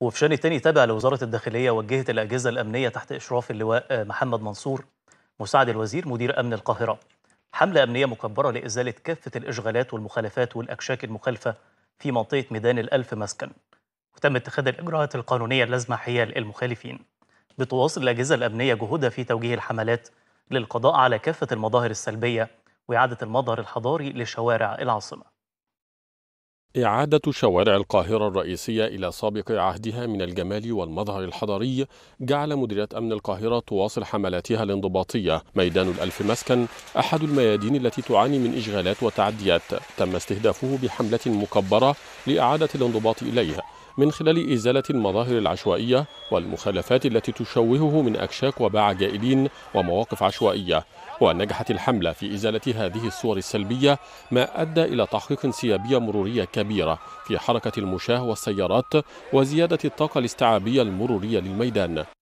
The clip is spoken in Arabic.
وفي شان تاني تابع لوزارة الداخلية وجهت الأجهزة الأمنية تحت إشراف اللواء محمد منصور مساعد الوزير مدير أمن القاهرة حملة أمنية مكبرة لإزالة كافة الإشغالات والمخالفات والأكشاك المخالفة في منطقة ميدان الألف مسكن وتم اتخاذ الإجراءات القانونية اللازمة حيال المخالفين بتواصل الأجهزة الأمنية جهودها في توجيه الحملات للقضاء على كافة المظاهر السلبية وإعادة المظهر الحضاري لشوارع العاصمة إعادة شوارع القاهرة الرئيسية إلى سابق عهدها من الجمال والمظهر الحضري جعل مديرية أمن القاهرة تواصل حملاتها الانضباطية ميدان الألف مسكن أحد الميادين التي تعاني من إشغالات وتعديات تم استهدافه بحملة مكبرة لإعادة الانضباط إليه من خلال إزالة المظاهر العشوائية والمخالفات التي تشوهه من أكشاك وباع جائلين ومواقف عشوائية ونجحت الحملة في إزالة هذه الصور السلبية ما أدى إلى تحقيق انسيابية مرورية كبيرة في حركة المشاة والسيارات وزيادة الطاقة الاستيعابية المرورية للميدان